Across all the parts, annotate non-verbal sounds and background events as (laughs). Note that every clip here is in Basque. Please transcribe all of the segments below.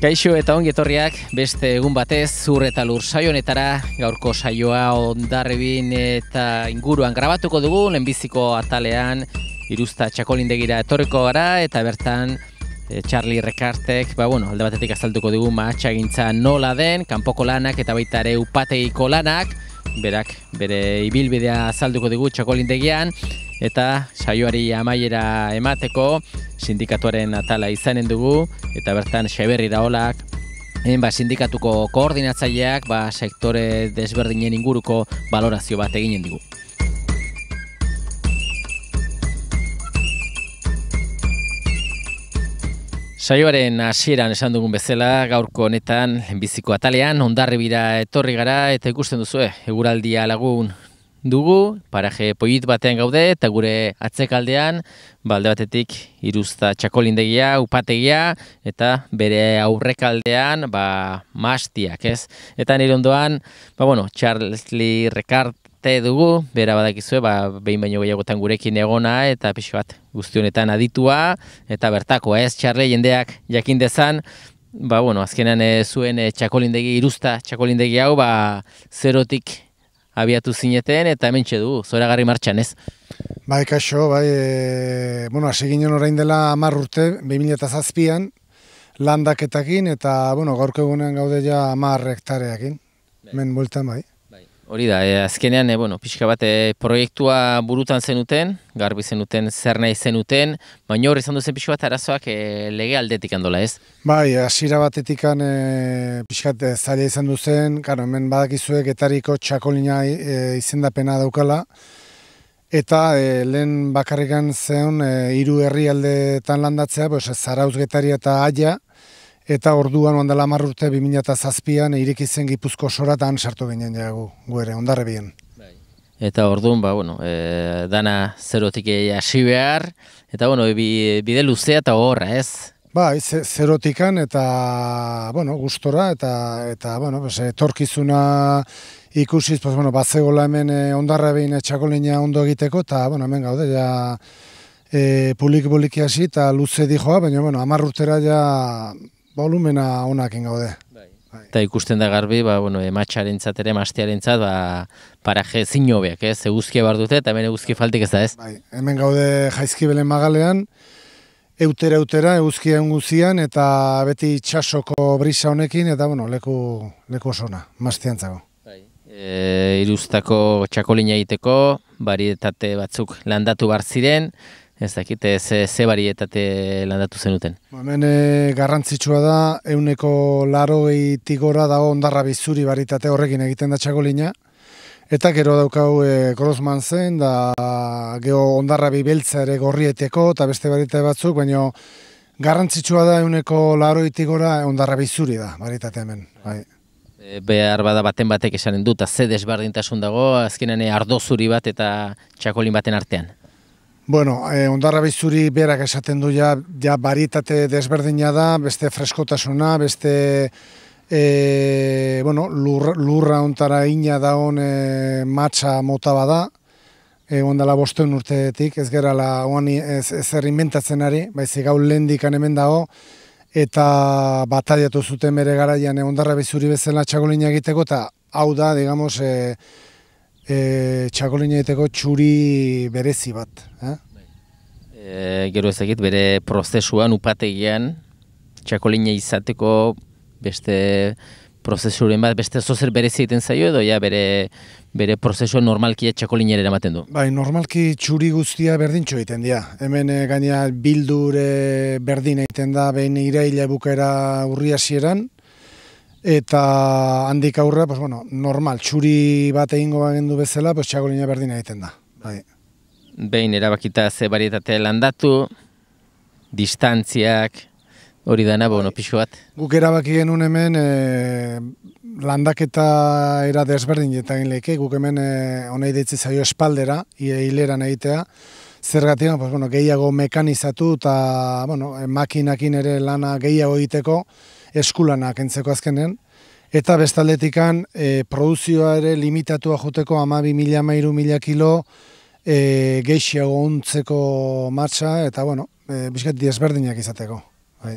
Kaixo eta ongi etorriak beste egun batez zur eta lur saionetara gaurko saioa ondarrebin eta inguruan grabatuko dugu lenbiziko atalean irusta txakolindegira etorriko gara eta bertan eh, Charlie Recartek ba bueno alde batetik azaltuko dugu mahatsagintza nola den kanpoko lanak eta baita ere upateiko lanak berak bere ibilbidea azalduko dugu txakolindegian eta saioari amaiera emateko sindikatuaren atala izanen dugu eta bertan xeberri daolak Enba sindikatuko koordinatzaileak ba, sektore desberdinen inguruko balorazio bat eginen dugu. Saioaren hasieran esan dugun bezala, gaurko honetan, biziko atalean, ondarribira etorri gara, eta ikusten duzu, eguraldia lagun dugu, paraje poit batean gaude, eta gure atzekaldean, balde batetik iruzta txakolindegia, upategia, eta bere aurrekaldean, ba, mastiak, ez? Eta nire ondoan, ba, bueno, Charles Lee Recart arte dugu, bera badakizue, ba, behin baino gehiagotan gurekin egona, eta pixo bat, guztionetan aditua, eta bertakoa ez, txarle jendeak jakin dezan, ba, bueno, azkenan eh, zuen e, txakolindegi, iruzta txakolindegi hau, ba, zerotik abiatu zineten, eta hemen txedu, zora garri martxan ez. Bai, bai, eh, bueno, hasi ginen orain dela amar urte, eta zazpian, landaketakin, eta, bueno, gaurko egunean gaude ja amar rektareakin, hemen bultan bai. Hori da, eh, azkenean, e, bueno, pixka bat, e, proiektua burutan zenuten, garbi zenuten, zer nahi zenuten, baina hori izan duzen pixka bat arazoak e, lege aldetik handola ez? Bai, hasiera batetik e, pixka zaila izan duzen, karo, hemen badakizuek etariko txakolina e, izendapena daukala, Eta e, lehen bakarrikan zeun hiru e, herrialdetan landatzea, pues, Zarauz, Getaria eta Aia, Eta orduan ondala marrurte 2000 eta zazpian irekizen gipuzko soratan sartu ginen jagu, guere, ondarre bien. Bai. Eta orduan, ba, bueno, e, dana zerotik hasi behar, eta bueno, e, bide luzea eta horra, ez? Ba, e, zerotikan eta, bueno, gustora, eta, eta bueno, pues, torkizuna ikusiz, pues, bueno, bazegola hemen eh, ondarra behin ondo egiteko, eta, bueno, hemen gaude, ja, e, eh, publik hasi, eta luze dihoa, baina, bueno, amarrutera ja, Ba, volumena onakin gaude. Bai. bai. Eta ikusten da garbi, ba, bueno, ematxaren ere, mastiaren zat, ba, paraje zin hobiak, ez? Eguzkia behar dute, eta hemen eguzki faltik ez da, ez? Bai, hemen gaude jaizkibelen magalean, eutera eutera eguzkia guzian eta beti txasoko brisa honekin eta bueno, leku leku osona mastiantzago. Bai. E, iruztako txakolina egiteko, barietate batzuk landatu bar ziren, Ez dakit, eh, ze, ze barietate landatu zenuten? Ba, hemen eh, garrantzitsua da, euneko laro tigora dago ondarra bizuri baritate horrekin egiten da txakolina. Eta gero daukau e, zen, da geho ondarra bibeltza ere gorrieteko eta beste baritate batzuk, baina garrantzitsua da euneko laro gora ondarra bizuri da baritate hemen. Bai. behar bada baten batek esanen dut, ze desbardintasun dago, azkenean ardo zuri bat eta txakolin baten artean. Bueno, eh, ondarra bizuri berak esaten du ja, ja baritate desberdina da, beste freskotasuna, beste e, bueno, lurra, lurra ontara ina da hon e, eh, matxa mota bada, e, ondala bosteun urteetik, ez gerala la, oan ez, ez errimentatzen ari, baizik gau lehen hemen dago, eta batariatu zuten bere garaian ondarra bizuri bezala txagolina egiteko, eta hau da, digamos, eh, e, egiteko txuri berezi bat. Eh? Bai. E, gero ezakit bere prozesuan upategian txakolina izateko beste prozesuren bat beste zozer berezi egiten zaio edo ja bere bere prozesu normalki txakolinera ematen du. Bai, normalki txuri guztia berdintxo egiten dira. Hemen eh, gaina bildur eh, berdin egiten da behin iraila bukera urri hasieran. Eta handik aurre, pues, bueno, normal, txuri bat egingo du bezala, pues, txagolina berdina egiten da. Bai. Behin erabakita ze barietate landatu, distantziak, hori dana, bai. bono, pixu bat. Guk erabaki genuen hemen, e, landaketa era desberdin eta egin lehike, guk hemen e, eh, honei deitzi zaio espaldera, hileran egitea, zergatik, pues, bueno, gehiago mekanizatu eta bueno, eh, makinakin ere lana gehiago egiteko, eskulana kentzeko azkenen. Eta bestaldetikan e, produzioa ere limitatua joteko amabi mila, mairu mila kilo e, geixiago untzeko matxa eta, bueno, e, bizket diezberdinak izateko. Bai.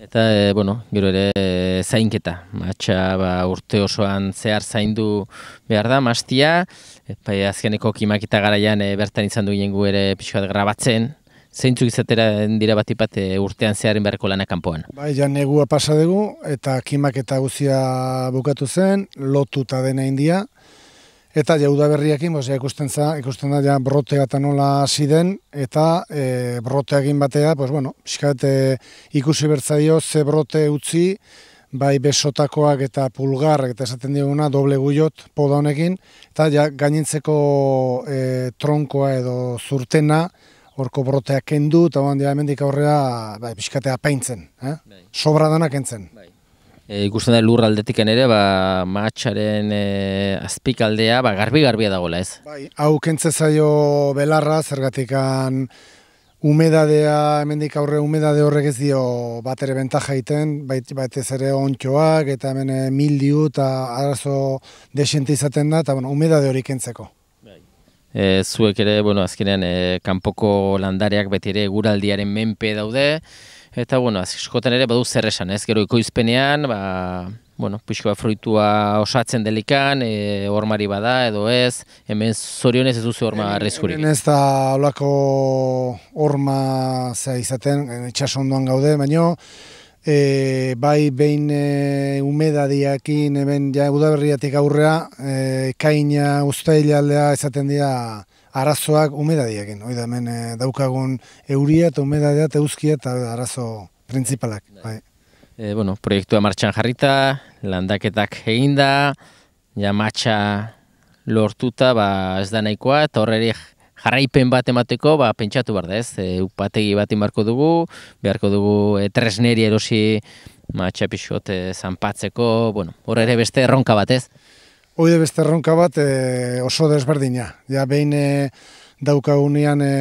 Eta, e, bueno, gero ere e, zainketa. Matxa ba, urte osoan zehar zaindu behar da, mastia. Epa, bai, azkeneko kimakita garaian e, bertan izan du ginen ere pixkoat grabatzen zeintzuk izatera dira bat ipat eh, urtean zeharren beharko lana kanpoan. Bai, ja negua pasa dugu eta kimak eta guzia bukatu zen, lotuta dena india. Eta ja berriakin, pues ikusten za, ikusten da ja brotea eta nola hasi den eta e, broteagin batea, pues bueno, e, ikusi bertzaio ze brote utzi bai besotakoak eta pulgar eta esaten diguna, doble guiot poda honekin eta ja gainintzeko e, tronkoa edo zurtena horko borroteak kendu, eta hon dira hemendik aurrea bai, pixkatea apaintzen, eh? Bai. sobra denak entzen. Bai. E, ikusten da lur aldetik ere, ba, matxaren e, azpik aldea, ba, garbi-garbia dagoela ez? Bai, hau kentze zaio belarra, zergatikan umedadea, hemendik aurre umedade horrek ez dio bat ere bentaja egiten, bait, bait ere ontsoak eta hemen eh, mildiu eta arazo desente izaten da, eta bueno, umedade hori kentzeko e, zuek ere, bueno, azkenean e, kanpoko landareak beti ere guraldiaren menpe daude, eta, bueno, askotan ere badu zer esan, ez gero ikoizpenean, ba, bueno, pixko fruitua osatzen delikan, e, eh, ormari bada edo ez, hemen zorionez ez duzu orma arrizkurik. Hemen ez da olako horma izaten, gaude, baino, e, bai behin e, umedadiakin, hemen ja, udaberriatik aurrea, e, kaina ustailaldea ezaten dira arazoak umedadiakin. Oida hemen e, daukagun euria eta umedadea eta arazo printzipalak. Bai. bai. E, bueno, proiektua martxan jarrita, landaketak eginda, ja matxa lortuta, ba, ez da nahikoa, eta horreri jarraipen bat emateko, ba, pentsatu behar da ez, e, upategi bat inbarko dugu, beharko dugu e, tresneri erosi, ma, txapixot e, zanpatzeko, bueno, hor ere beste erronka bat ez? Hoi beste erronka bat e, oso desberdina. Ja, behin e, daukagunean e,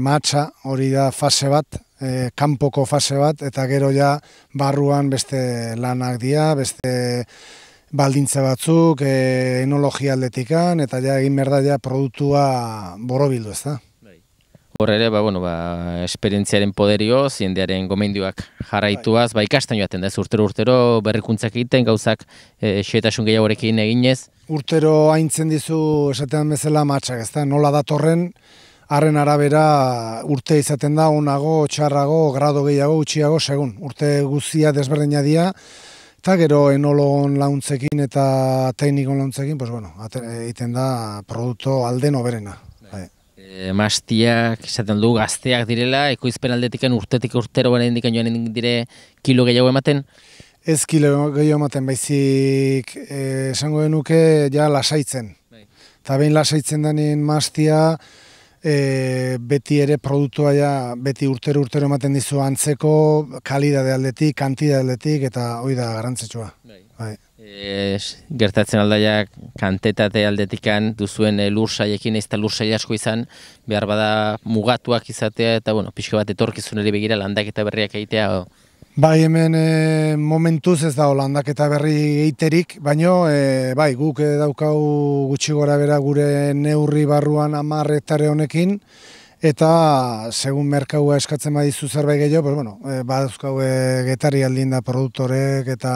matxa, hori da fase bat, e, kanpoko fase bat, eta gero ja barruan beste lanak dira, beste baldintza batzuk e, enologia aldetikan, eta ja egin berda ja produktua borobildu ez da. Hor ere, ba, bueno, ba, esperientziaren poderio, ziendearen gomendioak jarraituaz, ba, ikasten joaten dez, urtero urtero berrikuntzak egiten gauzak e, eh, xetasun gehiagorekin eginez. Urtero haintzen dizu esatean bezala matxak, ez nola datorren, harren arabera urte izaten da, onago, txarrago, grado gehiago, utxiago, segun. Urte guzia desberdinadia, dia, Eta gero enologon launtzekin eta teknikon launtzekin, pues bueno, egiten da produkto alde noberena. Bai. Bai. E, mastiak, esaten du, gazteak direla, ekoizpen aldetik urtetik urtero bera indik joan dire kilo gehiago ematen? Ez kilo gehiago ematen, baizik e, esango genuke ja lasaitzen. Bai. Eta behin lasaitzen denin mastia, e, beti ere produktua ja, beti urtero urtero ematen dizu antzeko kalidade aldetik, kantitate aldetik eta hoi da garrantzitsua. Bai. bai. Ez, gertatzen aldaia kantetate aldetikan duzuen eh, lur saiekin ez da lur asko izan behar bada mugatuak izatea eta bueno, pixko bat etorkizunari begira landak eta berriak egitea o, Bai, hemen eh, momentuz ez da holandak eta berri eiterik, baino e, bai, guk e, eh, daukau gutxi gora bera gure neurri barruan amarretare honekin, eta segun merkaua eskatzen badizu zerbait gehiago, pues, bueno, e, badauzkau e, getari aldin produktorek eta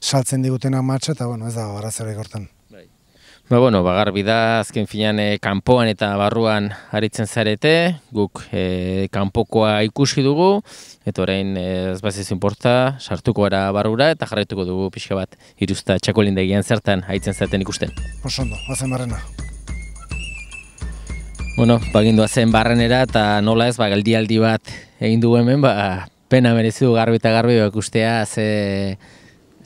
saltzen diguten matxa, eta bueno, ez da, zerbait hortan. Ba, bueno, bagarbi da, azken finean, eh, kanpoan eta barruan aritzen zarete, guk eh, kanpokoa ikusi dugu, eta orain, e, ez inporta, sartuko gara barrura eta jarraituko dugu pixka bat, iruzta txakolindegian zertan aritzen zaten ikusten. Osondo, bazen barrena. Bueno, bagindua zen barrenera eta nola ez, ba, galdialdi bat egin du hemen, ba, pena merezi du garbi eta garbi, bakustea ze,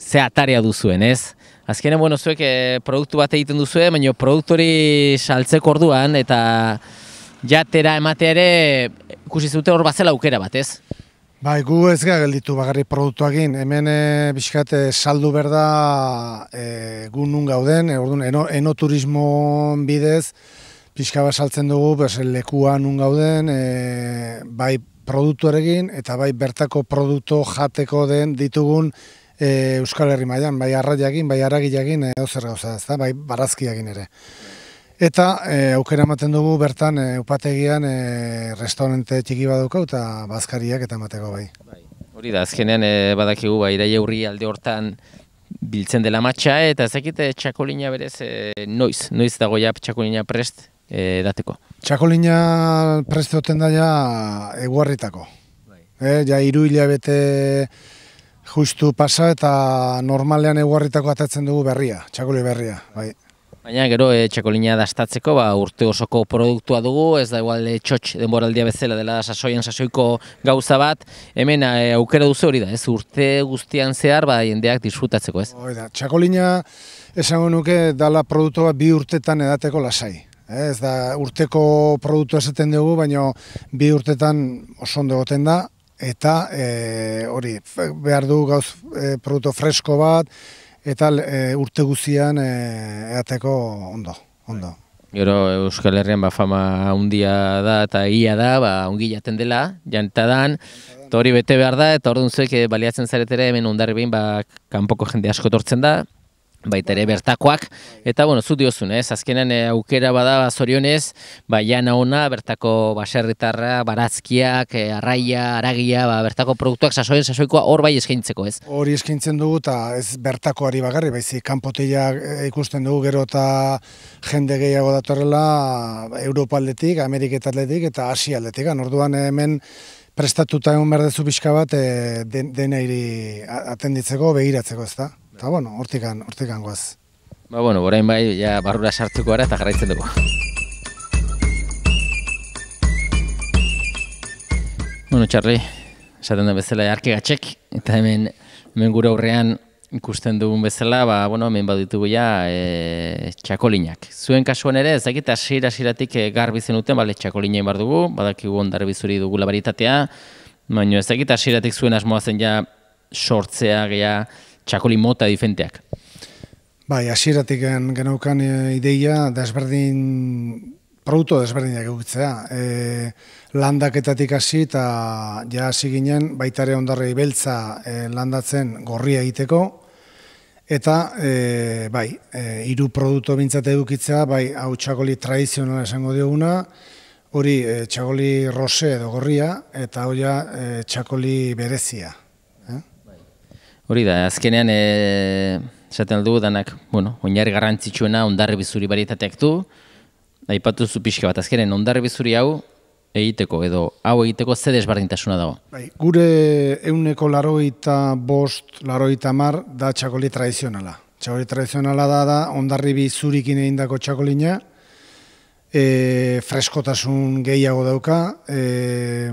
ze ataria duzuen, Ez? Azkenean, bueno, zuek e, produktu bat egiten duzue, baina produktori saltzeko orduan, eta jatera ematea ere, ikusi zute hor bazela aukera bat, ez? Bai, gu ez gara gelditu bagarri produktuagin. Hemen, e, eh, bizkat, eh, saldu berda e, gu nun gauden, e, eno, turismo bidez, pixka bat saltzen dugu, bez, lekua nun gauden, e, bai produktuarekin, eta bai bertako produktu jateko den ditugun E, Euskal Herri mailan bai arraiakin, bai aragiakin, e, zer gauza, ez da, bai barazkiagin ere. Eta e, aukera ematen dugu bertan e, upategian e, restaurante txiki baduka eta bazkariak eta emateko bai. bai. Hori da, azkenean e, badakigu bai, daia hurri alde hortan biltzen dela matxa eta ezakite txakolina berez e, noiz, noiz dago ja txakolina prest e, dateko. Txakolina prest oten da ja eguarritako. Bai. E, ja iru hilabete Justu pasa eta normalean eguarritako atatzen dugu berria, txakoli berria, bai. Baina gero e, txakolina dastatzeko ba, urte osoko produktua dugu, ez da igual e, txotx denboraldia bezala dela sasoian sasoiko gauza bat, hemen eh, aukera duzu hori da, ez urte guztian zehar ba, jendeak disfrutatzeko, ez? Oida, txakolina esango nuke dala produktu bat bi urtetan edateko lasai. Ez da urteko produktu esaten dugu, baina bi urtetan oso goten da, eta e, hori behar du gauz e, produkto fresko bat eta e, urte guzian e, eateko ondo, ondo. Gero Euskal Herrian ba, fama handia da eta ia da, ba, ongi jaten dela, jantadan, eta hori bete behar da, eta hori zeik e, baliatzen zaretere hemen undarri behin ba, kanpoko jende asko tortzen da, baita ere bertakoak, eta bueno, zu diozun, ez, azkenen eh, aukera bada zorionez, ba, jana ona, bertako baserritarra, baratzkiak, eh, arraia, aragia, ba, bertako produktuak sasoen, sasoikoa hor bai eskaintzeko, ez? Hori eskaintzen dugu, eta ez bertakoari bagarri, zi, kanpoteia eh, ikusten dugu, gero eta jende gehiago datorrela, Europa aldetik, Ameriketa eta Asia aldetik, anorduan hemen, prestatuta egon berdezu dezu pixka bat e, den, denairi atenditzeko, behiratzeko, ez da? Eta ba, bueno, hortikan, hortikan goaz. Ba bueno, orain bai, ja barrura sartuko ara eta jarraitzen dugu. Bueno, txarri, esaten den bezala jarki gatxek, eta hemen, mengura aurrean ikusten dugun bezala, ba, bueno, hemen baditugu ja e, txakolinak. Zuen kasuan ere, ez dakit, asira asiratik e, garbi zenuten, bale, txakolinain bar dugu, badakigu ondarri dugu labaritatea, baina ez dakit, asiratik zuen asmoa zen ja sortzea, gea, txakoli mota difenteak. Bai, hasieratik genaukan e, ideia desberdin produktu desberdinak egutzea. E, landaketatik hasi eta ja hasi ginen baitare ondarrei beltza e, landatzen gorria egiteko eta e, bai, e, hiru produktu mintzat edukitzea, bai, hau txakoli tradizionala esango dioguna, hori e, txakoli rose edo gorria eta hori e, txakoli berezia. Hori da, azkenean, eh, esaten aldugu danak, bueno, oinarri garrantzitsuena ondarri bizuri barietateak du, aipatu zu pixka bat, azkenean, ondarri bizuri hau, egiteko edo hau egiteko ze desberdintasuna dago. Bai, gure euneko laroita bost, laroita mar, da txakoli tradizionala. Txakoli tradizionala da, da ondarri bizurikin dako txakolina, e, freskotasun gehiago dauka, e,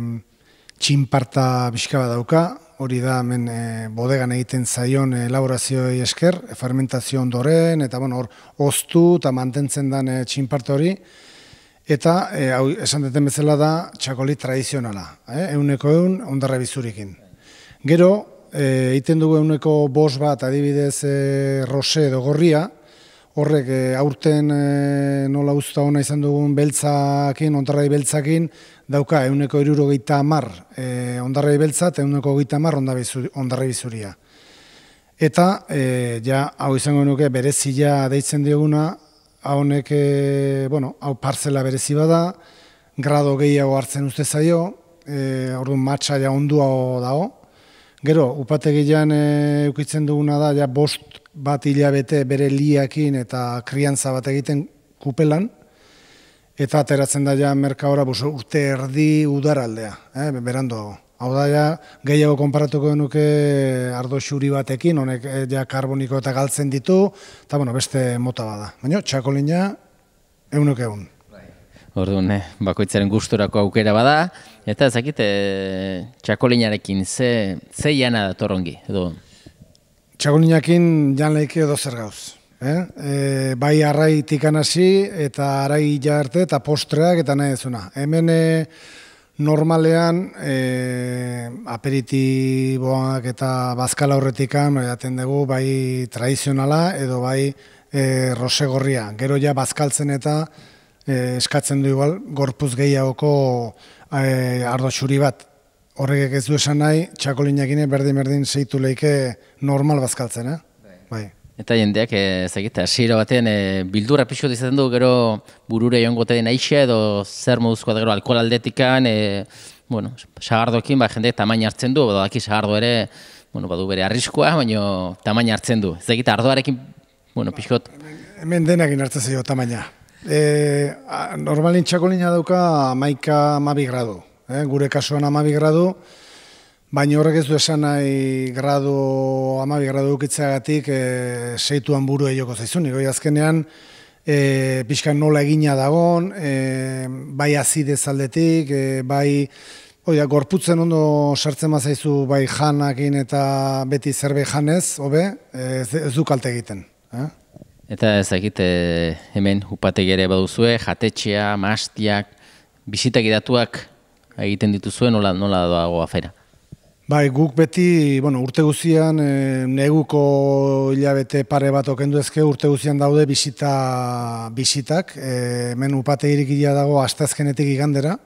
txinparta bizka bat dauka, hori da hemen e, bodegan egiten zaion elaborazioi eh, esker, fermentazio ondoren, eta bueno, hor, hoztu eta mantentzen den e, eh, hori, eta hau, esan duten bezala da txakoli tradizionala, eh, euneko eun ondarra bizurikin. Gero, egiten dugu euneko bos bat adibidez eh, rose edo gorria, horrek eh, aurten e, nola usta ona izan dugun beltzakin, ondarrai beltzakin, dauka euneko iruro gehieta amar e, eh, ondarrai beltza eta euneko gehieta amar ondarrai bizuria. Eta, ja, hau izango nuke berezila deitzen dioguna, hau bueno, hau parzela berezi bada, grado gehiago hartzen uste zaio, e, orduan matxa ja ondua dago. Gero, upategian e, duguna da, ja, bost bat hilabete bere liakin eta kriantza bat egiten kupelan, eta ateratzen da ja merka hora urte erdi udaraldea, eh, berando. Hau da ja, gehiago konparatuko denuke ardo xuri batekin, honek eh, ja karboniko eta galtzen ditu, eta bueno, beste mota bada. Baina, txakolina, ehunok egun. Ordu, eh, bakoitzaren gusturako aukera bada, eta ezakite, eh, txakolinarekin, ze, ze jana datorongi, edo? Txagunin jan lehik edo zer gauz. Eh? E, bai arrai tikanasi eta arai jarte eta postreak eta nahi ezuna. Hemen e, normalean e, aperitiboak eta bazkala horretikan jaten dugu bai tradizionala edo bai e, rose Gero ja bazkaltzen eta e, eskatzen du igual gorpuz gehiagoko e, ardo txuri bat horrek ez du esan nahi, txakolinak gine berdin-berdin zeitu lehike normal bazkaltzen, eh? Bai. Eta jendeak, eh, ez egite, asira batean, eh, bildura pisu dizaten du, gero burure gote tegin isa, edo zer moduzkoa da gero alkohol aldetikan, e, bueno, sagardokin, ba, jendeak tamaina hartzen du, bada daki sagardo ere, bueno, badu bere arriskoa, baino tamaina hartzen du. Ez egite, ardoarekin, bueno, pixot... Ba, hemen denakin hartzen zio tamaina. E, normalin txakolina dauka maika mabi gradu. Eh? Gure kasuan amabi gradu, baina horrek ez du esan nahi gradu, amabi gradu dukitzeagatik, e, eh, seituan buru eioko zaizun, azkenean, e, pixka nola egina dagon, e, eh, bai azide zaldetik, bai gorputzen ondo sartzen mazaizu bai janakin eta beti zerbe janez, hobe, ez, ez du kalte egiten. Eh? Eta ez egite hemen upategere baduzue, jatetxea, mastiak, bizitak idatuak egiten dituzue nola nola dago afera. Bai, guk beti, bueno, urte guztian e, eh, neguko hilabete pare bat okendu ezke urte guztian daude bisita bisitak. Eh, hemen upate dago astazkenetik igandera.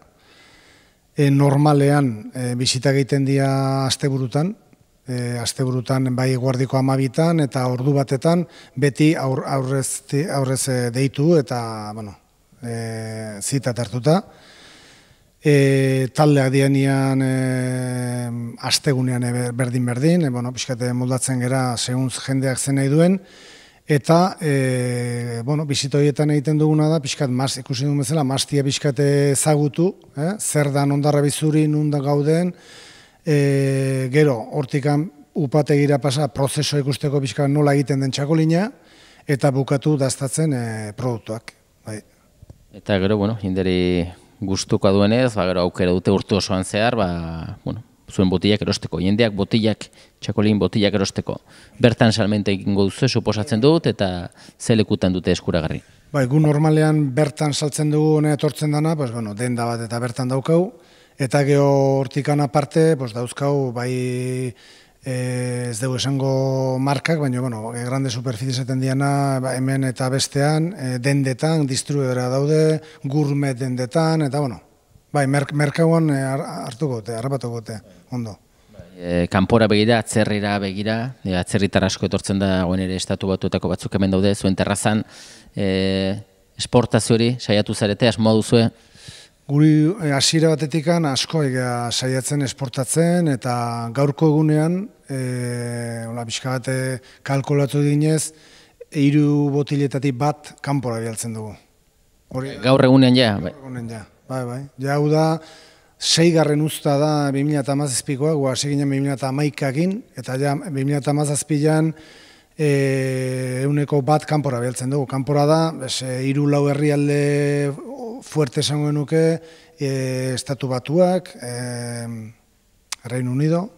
E, normalean e, eh, bisita egiten dira asteburutan. E, asteburutan bai guardiko amabitan eta ordu batetan beti aurrez, aurrez deitu eta bueno, e, zita tartuta e, taldeak dianian e, astegunean e, berdin berdin, e, bueno, pixkate moldatzen gera segunz jendeak zen nahi duen, eta e, bueno, bizitoietan egiten duguna da, pixkat mas, ikusi duen bezala, mastia pixkate zagutu, e, zer da nondarra bizuri, nunda gauden, e, gero, hortikan upategira pasa prozeso ikusteko pixka nola egiten den txakolina, eta bukatu daztatzen e, produktuak. Bai. Eta gero, bueno, inderi gustuko duenez, ba gero aukera dute urtu osoan zehar, ba, bueno, zuen botillak erosteko, jendeak botillak, txakolin botillak erosteko. Bertan salmente egingo duzu suposatzen dut eta ze dute eskuragarri. Ba, egun normalean bertan saltzen dugu hone etortzen dana, pues bueno, denda bat eta bertan daukau eta geo hortikana aparte, pues dauzkau bai ez dugu esango markak, baina, bueno, eh, grande superficies zaten diana, ba, hemen eta bestean, e, dendetan, distribuera daude, gurme dendetan, eta, bueno, bai, mer merkauan e, eh, hartuko gote, harrapatu gote, ondo. E, kanpora begira, atzerrira begira, e, atzerritar asko etortzen da, goen ere, estatu batuetako batzuk hemen daude, zuen terrazan, e, saiatu zarete, asmoa duzue, Guri hasiera batetikan asko saiatzen esportatzen eta gaurko egunean e, ola, biskabate kalkulatu dinez, hiru botiletatik bat kanpora bialtzen dugu. Hori, gaur egunean ja. Bai. Gaur ja, bai, bai. Ja, hau da, sei garren usta da 2000 eta amazazpikoa, gua, seginen 2000 eta amaikakin, eta ja, 2000 eta e, euneko bat kanpora behaltzen dugu. Kanpora da, bes, e, iru lau herrialde fuerte esango nuke, e, estatu batuak, e, Reino Unido,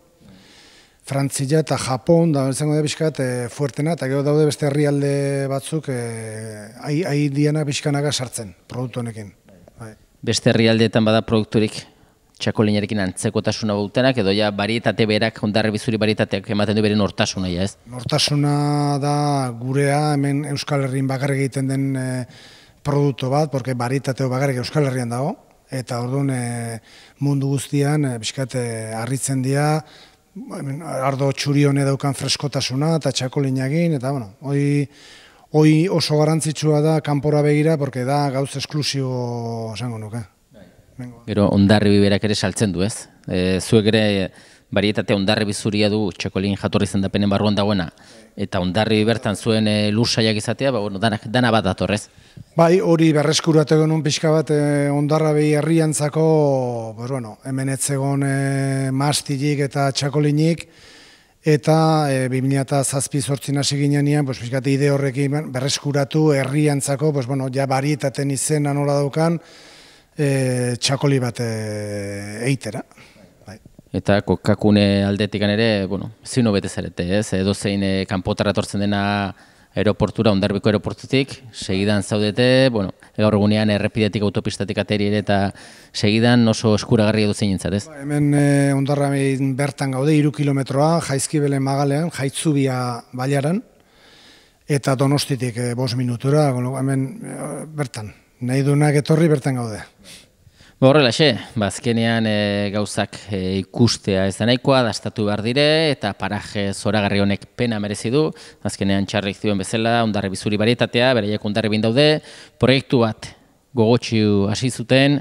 Frantzia eta Japon da izango da bizkat eh, fuertena eta gero daude beste herrialde batzuk eh ai diena bizkanaga sartzen produktu honekin. Bai. Beste herrialdeetan bada produkturik txakolinarekin antzekotasuna dutenak edo ja barietate berak hondarre bizuri barietateak ematen du beren hortasuna ja, ez? Hortasuna da gurea hemen Euskal Herrin bakarrik egiten den e, produktu bat, porque barietateo bakarrik Euskal Herrian dago eta orduan eh, mundu guztian biskate bizkat harritzen dira Ba, ardo txuri hone daukan freskotasuna eta txakolina eta bueno, hoi, hoi oso garantzitsua da kanpora begira, porque da gauz esklusio osango nuke. Bai. Gero ondarri biberak ere saltzen du ez? E, Zuek ere barietate ondarri bizuria du txekolin jatorri zendapenen barruan dagoena, eta ondarri bertan zuen e, eh, lursaiak izatea, ba, bueno, dana, dana bat datorrez. Bai, hori berreskuratu genuen pixka bat eh, ondarra behi herrian zako, pues bueno, hemen etzegon eh, eta txakolinik, eta e, eh, zazpi sortzin hasi ginenian, pues, ide horrekin berreskuratu herrian zako, pues bueno, ja barietaten izena nola daukan, eh, txakoli bat eh, eitera. Eta kokakune aldetik ere, bueno, zinu bete zarete, ez? Edo zein e, eh, tortzen dena aeroportura, ondarbiko aeroportutik, segidan zaudete, bueno, gaur egunean errepidetik autopistatik ateri eta segidan oso eskuragarri edo zein ez? Ba, hemen e, bertan gaude, iru kilometroa, jaizkibelen magalean, jaitzubia baiaran, eta donostitik e, eh, bos minutura, hemen bertan, nahi duenak etorri bertan gaude. Ba, horrela xe, bazkenean ba, eh, gauzak eh, ikustea ez da nahikoa, dastatu behar dire, eta paraje zoragarri honek pena merezi du. Bazkenean txarrik zion bezala, ondarri bizuri barietatea, bereiak ondarri bindaude, proiektu bat gogotxiu hasi zuten,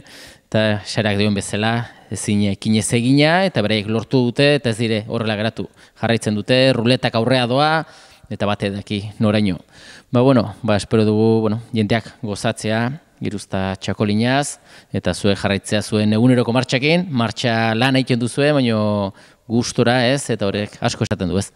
eta xarak dioen bezala, ezin ekin egina, eta bereiak lortu dute, eta ez dire horrela geratu. Jarraitzen dute, ruletak aurrea doa, eta bate daki noraino. Ba, bueno, ba, espero dugu, bueno, jenteak gozatzea, Giruzta txakolinaz, eta zue jarraitzea zuen eguneroko martxakin, martxa lan egiten duzue, baino gustora ez, eta horrek asko esaten du ez.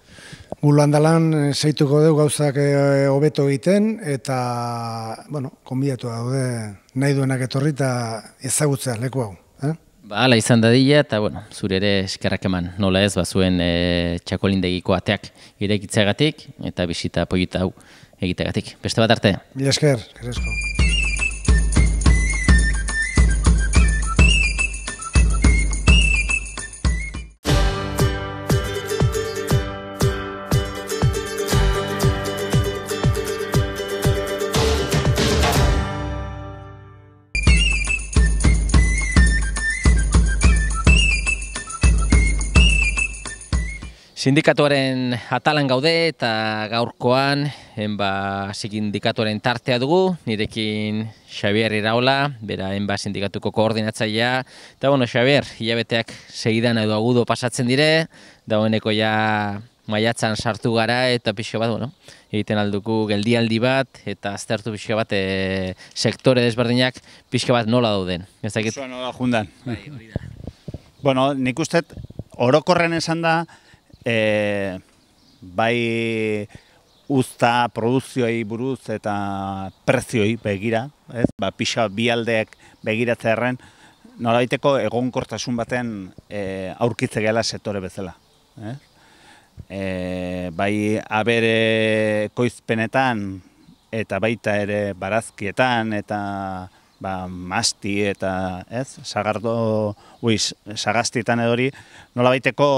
Gulo handalan, zeituko eh, dugu gauzak eh, hobeto egiten, eta, bueno, daude nahi duenak etorri eta ezagutzea leku hau. Eh? Ba, ala izan dadila, eta, bueno, zure ere eskerrak eman nola ez, ba, zuen e, txakolindegiko ateak irekitzeagatik, eta bisita polita hau egiteagatik. Beste bat arte. Mila esker, Sindikatuaren atalan gaude eta gaurkoan enba sindikatuaren tartea dugu, nirekin Xavier Iraola, bera enba sindikatuko koordinatzailea. Eta bueno, Xavier, hilabeteak segidan edo agudo pasatzen dire, da ja maiatzan sartu gara eta pixo bat, bueno, egiten alduku geldialdi bat eta aztertu pixo bat e, sektore desberdinak pixo bat nola dauden. Ez dakit? Zua nola jundan. Bai, bueno, nik uste orokorren esan da, e, bai usta produzioi buruz eta prezioi begira, ez? Ba, pixa bi aldeak begiratzearen, nolaiteko egonkortasun baten e, aurkitze gela sektore bezala. E, bai abere koizpenetan eta baita ere barazkietan eta ba, masti eta ez, sagardo, ui, sagastietan edo hori, nola baiteko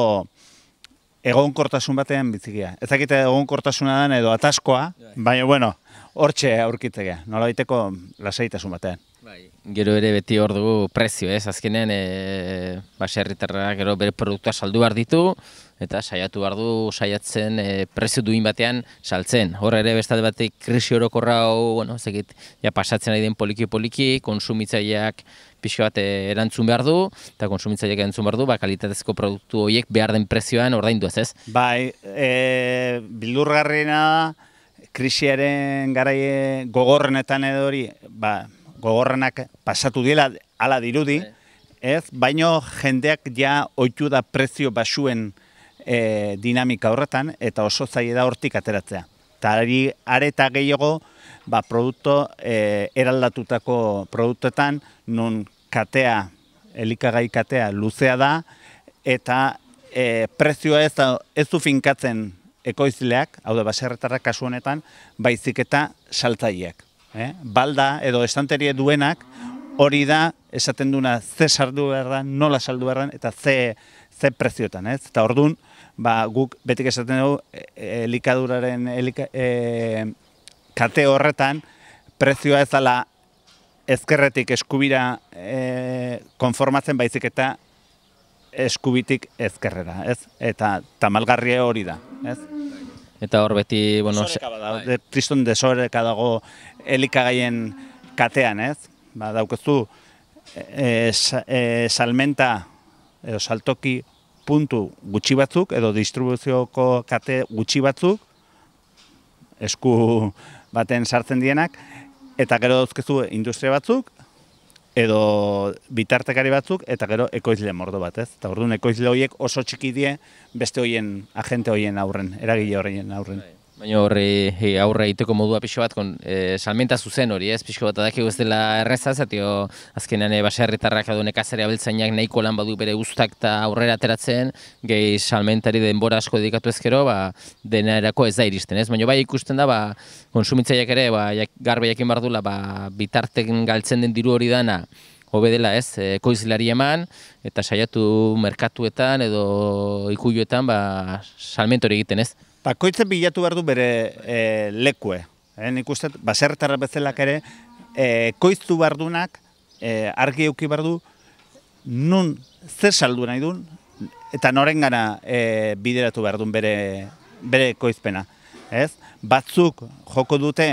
egonkortasun batean bizigia. Ez dakite egonkortasuna den edo ataskoa, baina bueno, hortxe aurkitzea, nola baiteko lasaitasun batean. Bai. Gero ere beti hor dugu prezio ez, azkenean e, baserritarra gero bere produktua saldu behar ditu, eta saiatu behar du saiatzen e, prezio duin batean saltzen. Hor ere bestat batik krisi orokorra hau, bueno, zekit, ja pasatzen ari den poliki-poliki, konsumitzaileak pixka bat eh, erantzun behar du, eta konsumitzaileak erantzun behar du, ba, kalitatezko produktu horiek behar den prezioan ordaindu ez ez? Bai, e, bildurgarriena krisiaren garaie gogorrenetan edo hori, ba, gogorrenak pasatu dira, ala dirudi, bai. ez, baino jendeak ja oitu da prezio basuen e, dinamika horretan, eta oso zaila da hortik ateratzea. Eta areta gehiago, ba, produkto e, eh, eraldatutako produktetan, nun katea, elikagai katea luzea da, eta eh, prezioa ez, da, du finkatzen ekoizileak, hau da, baserretarra kasu honetan, baizik eta saltzaileak. Eh? Balda edo estanterie duenak, hori da, esaten duna, ze sardu erran, nola saldu erran, eta ze, ze preziotan, ez? Eta ordun ba, guk betik esaten dugu, e, e, elikaduraren, elika, e, kate horretan, prezioa ez ala ezkerretik eskubira eh, konformatzen baizik eta eskubitik ezkerrera, ez? Eta tamalgarria hori da, ez? Eta hor beti, bueno, bai. tristun desoreka dago elikagaien katean, ez? Ba, daukazu e, e, salmenta edo saltoki puntu gutxi batzuk edo distribuzioko kate gutxi batzuk esku baten sartzen dienak, eta gero dauzkezu industria batzuk, edo bitartekari batzuk, eta gero ekoizle mordo bat, ez? Eta ekoizle horiek oso txiki beste horien, agente horien aurren, eragile horien aurren. Bai. Baina aurre egiteko modua pixo bat, kon, e, salmenta zuzen hori, ez pixo bat adakigu ez dela erreza, zati o, azkenean e, baserritarrak adu nekazari abeltzainak nahiko lan badu bere guztak eta aurrera ateratzen, gehi salmentari denbora asko dedikatu ezkero, ba, dena erako ez da iristen, ez? Baina bai ikusten da, ba, konsumitzaiak ere, ba, jak, garbe bardula, ba, galtzen den diru hori dana, hobe dela ez, e, koizilari eman, eta saiatu merkatuetan edo ikuioetan ba, salmentori egiten ez. Bakoitzen bilatu behar du bere e, lekue. E, nik uste, baserretarra bezalak ere, e, koiztu behar dunak, e, argi euki behar du, nun zer saldu nahi duen, eta noren gana e, bideratu behar duen bere, bere koizpena. Ez? Batzuk joko dute,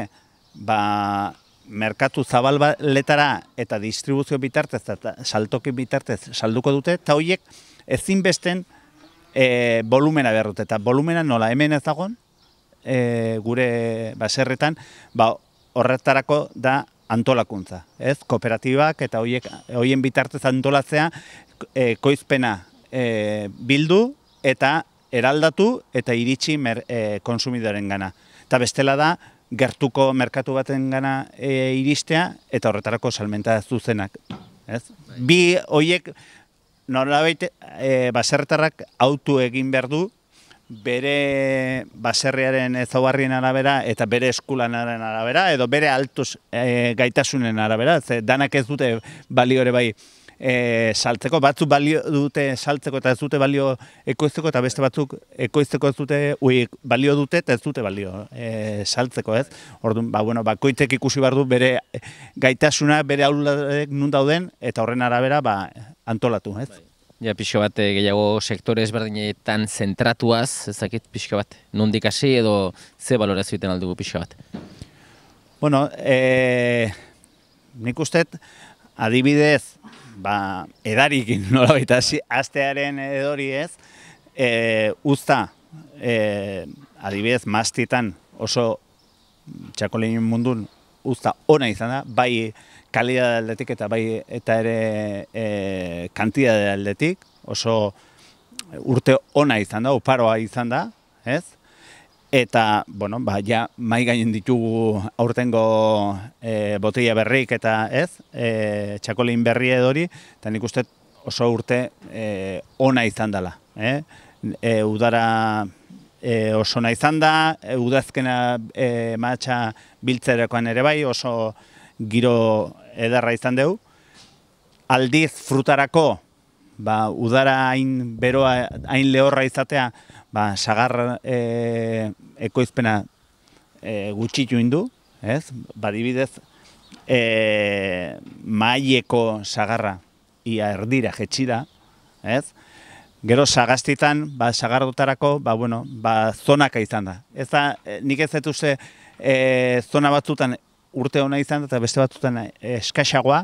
ba, merkatu zabalbaletara eta distribuzio bitartez, eta saltoki bitartez salduko dute, eta horiek ezinbesten, e, volumena behar eta volumena nola hemen ez dagoen, e, gure baserretan, ba, horretarako da antolakuntza, ez? Kooperatibak eta hoiek, hoien bitartez antolatzea, e, koizpena e, bildu eta eraldatu eta iritsi mer, e, konsumidoren gana. Eta bestela da, gertuko merkatu baten gana e, iristea eta horretarako salmenta zuzenak. Ez? Bi hoiek norabait e, eh, baserretarrak autu egin behar du, bere baserriaren ezaugarrien arabera eta bere eskulanaren arabera edo bere altuz eh, gaitasunen arabera, ze danak ez dute baliore bai e, saltzeko, batzuk balio dute saltzeko eta ez dute balio ekoizteko eta beste batzuk ekoizteko ez dute ui, balio dute eta ez dute balio e, saltzeko, ez? Orduan, ba, bueno, ba, koitek ikusi bardu bere gaitasuna, bere aurulatek nun dauden eta horren arabera, ba, antolatu, ez? Bai. Ja, pixka bat eh, gehiago sektore ezberdinetan zentratuaz, ezakit pixka bat, nondik hasi edo ze balorazio iten aldugu pixka bat? Bueno, e, nik uste, adibidez, ba, edarikin (laughs) nola baita astearen edori ez, e, usta, e, adibidez, mastitan oso txakolein mundun usta ona izan da, bai kalia aldetik eta bai eta ere e, kantia aldetik, oso urte ona izan da, uparoa izan da, ez? eta, bueno, ba, ja, mai gainen ditugu aurtengo e, botella berrik eta, ez, e, txakolin berri edori, eta nik uste oso urte e, ona izan dela. E, e, udara e, oso ona izan da, e, udazkena e, matxa biltzerekoan ere bai, oso giro edarra izan dugu. Aldiz frutarako, ba, udara hain beroa, hain lehorra izatea, ba, sagar eh, ekoizpena e, gutxitu indu, ez? Badibidez, e, eh, maieko sagarra ia erdira jetxi ez? Gero sagastitan, ba, dutarako, ba, bueno, ba, zonaka izan da. Ez da, nik ez zona batzutan urte ona izan da, eta beste batzutan eskaxagoa,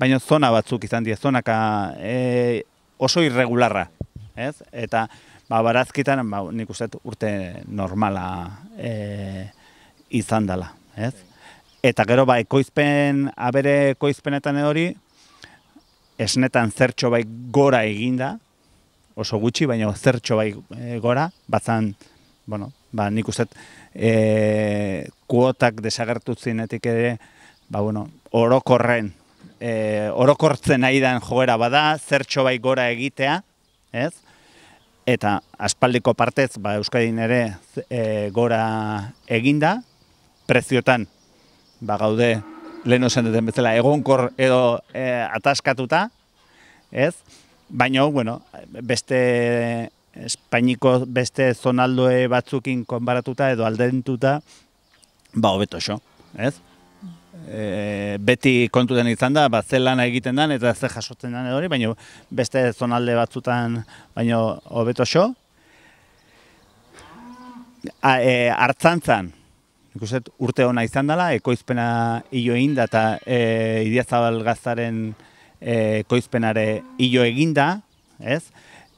baina zona batzuk izan dira, zonaka e, oso irregularra, ez? Eta ba barazkitan ba nik uste urte normala e, izan dela, ez? Eta gero ba ekoizpen abere ekoizpenetan hori esnetan zertxo bai gora eginda, oso gutxi, baina zertxo bai e, gora, batzan, bueno, ba, nik uste, eh kuotak desagertu zinetik ere, ba, bueno, orokorren e, orokortzen nahi den joera bada, zertxo bai gora egitea, ez? Eta aspaldiko partez, ba, Euskadin ere e, gora eginda, preziotan, ba, gaude, lehen osan duten bezala, egonkor edo e, eh, ataskatuta, ez? Baina, bueno, beste Espainiko beste zonaldoe batzukin konbaratuta edo aldentuta, ba, hobeto xo, ez? e, beti kontuten izan da, ba, zer lana egiten den eta zer jasotzen den hori, baina beste zonalde batzutan baina hobeto so. A, e, urte ona izan dela, ekoizpena hilo egin da eta e, ekoizpenare hilo egin da, ez?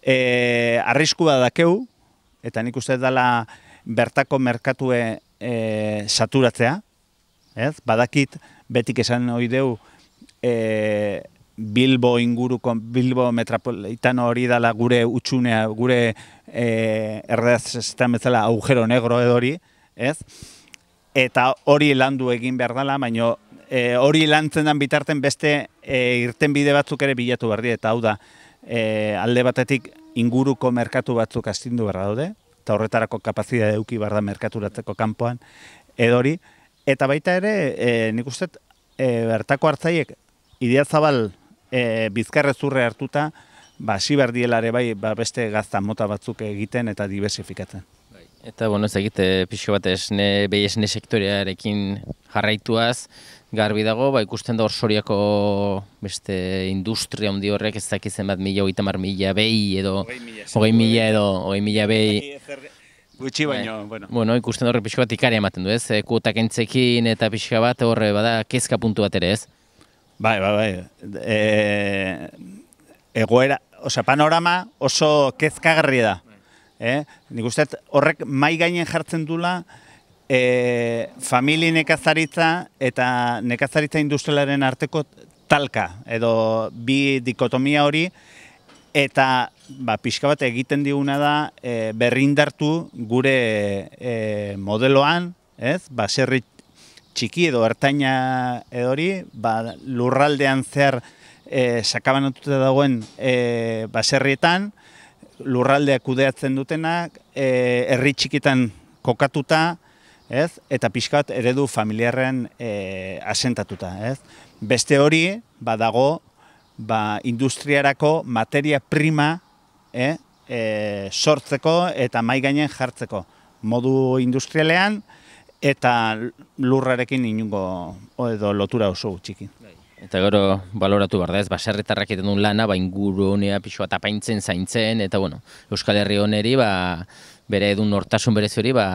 E, arrisku bat dakeu, eta nik uste dela bertako merkatue e, saturatzea, ez? Badakit, betik esan hori deu, e, Bilbo inguruko, Bilbo metropolitano hori dala gure utxunea, gure e, eh, erdaz bezala agujero negro edo hori, ez? Eta hori landu egin behar dela, baina eh, hori lantzen den bitarten beste e, irten bide batzuk ere bilatu berri, eta hau da, e, alde batetik inguruko merkatu batzuk astindu behar daude, eta horretarako kapazitatea eduki behar da merkaturatzeko kanpoan, edori, Eta baita ere, e, nik uste, e, bertako hartzaiek, idia zabal, e, bizkarrezurre hartuta, ba, siberdielare bai, ba, beste gazta mota batzuk egiten eta diversifikatzen. Bai. Eta, bueno, ez egite, pixo bat esne, behi esne sektorearekin jarraituaz, garbi dago, ba, ikusten da orsoriako beste industria handi horrek ez dakizen bat mila, oita mar mila behi edo, hogei mila, edo, hogei mila behi. Gutxi bai. baino, bueno. Bueno, ikusten horre pixko bat ikari ematen du ez, e, kuotak entzekin eta pixka bat horre bada kezka puntu bat ere ez? Bai, bai, bai. E, egoera, osea, panorama oso kezkagarria da. E, nik uste horrek mai gainen jartzen dula e, famili nekazaritza eta nekazaritza industrialaren arteko talka, edo bi dikotomia hori, eta ba, pixka bat egiten diguna da e, berrindartu gure e, modeloan, ez? Ba, txiki edo ertaina edori, ba, lurraldean zer e, eh, sakabanatuta dagoen e, baserrietan, lurraldea kudeatzen dutenak, e, herri txikitan kokatuta, ez? Eta pixka eredu familiarren e, asentatuta, ez? Beste hori, badago ba, industriarako materia prima eh, e, sortzeko eta mai gainen jartzeko modu industrialean eta lurrarekin inungo edo lotura oso txiki. Eta gero baloratu behar da ez, baserritarrak egiten duen lana, ba inguru honea pixua eta paintzen zaintzen, eta bueno, Euskal Herri honeri, ba, bere edun nortasun bere hori ba,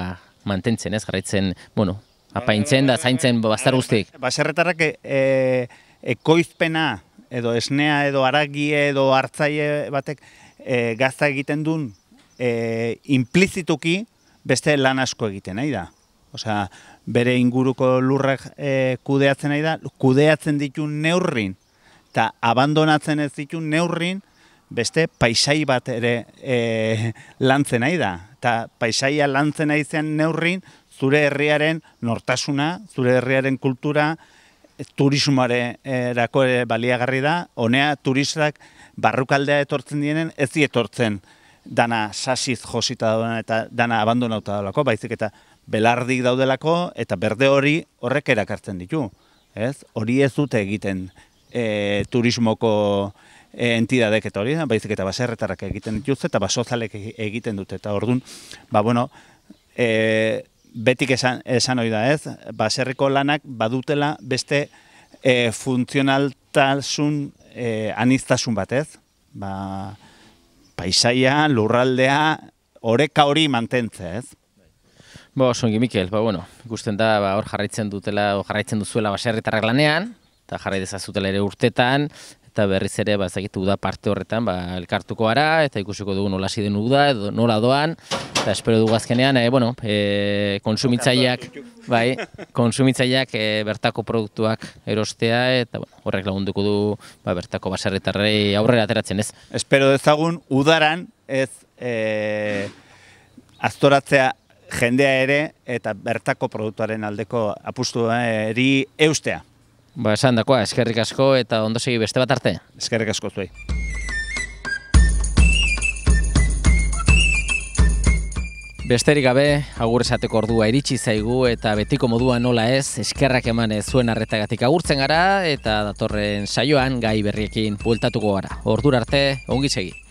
mantentzen ez, garritzen, bueno, apaintzen da zaintzen ba, bazar guztik. Baserritarrak eh, ekoizpena edo esnea edo aragie edo hartzaile batek e, gazta egiten duen eh, implizituki beste lan asko egiten nahi da. Osea, bere inguruko lurrak e, kudeatzen nahi da, kudeatzen dituen neurrin, eta abandonatzen ez ditun neurrin, beste paisai bat ere e, lantzen nahi da. Eta paisaia lantzen nahi zen neurrin, zure herriaren nortasuna, zure herriaren kultura, turismare erako baliagarri da, honea turistak barrukaldea etortzen dienen, ez di etortzen dana sasiz josita eta dana abandonauta daudelako, baizik eta belardik daudelako eta berde hori horrek erakartzen ditu. Ez? Hori ez dute egiten e, turismoko e, entidadek eta hori, baizik eta baserretarrak egiten dituzte eta basozalek egiten dute. Eta ordun.... ba bueno, e, betik esan, esan oida ez, baserriko lanak badutela beste e, funtzionaltasun e, aniztasun bat Ba, paisaia, lurraldea, oreka hori mantentzea ez. Bo, songi Mikel, ba, bueno, ikusten da, ba, hor jarraitzen dutela, jarraitzen duzuela baserritarrak lanean, eta jarri dezazutela ere urtetan, eta berriz ere ba ezagitu da parte horretan ba elkartuko gara eta ikusiko dugu nola hasi den uda edo nola doan eta espero dugu azkenean eh bueno e, eh, konsumitzaileak bai konsumitzaileak e, eh, bertako produktuak erostea eta horrek lagunduko du ba bertako baserritarrei aurrera ateratzen ez espero dezagun udaran ez e, aztoratzea jendea ere eta bertako produktuaren aldeko apustu eri eustea. Ba, esan dakoa, eskerrik asko eta ondo beste bat arte. Eskerrik asko zuei. Besterik gabe, agur esateko ordua iritsi zaigu eta betiko modua nola ez, eskerrak eman ez zuen arretagatik agurtzen gara eta datorren saioan gai berriekin bultatuko gara. Ordura arte, ongi segi.